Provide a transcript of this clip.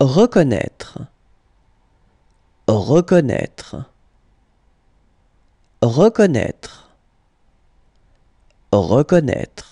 reconnaître, reconnaître, reconnaître, reconnaître.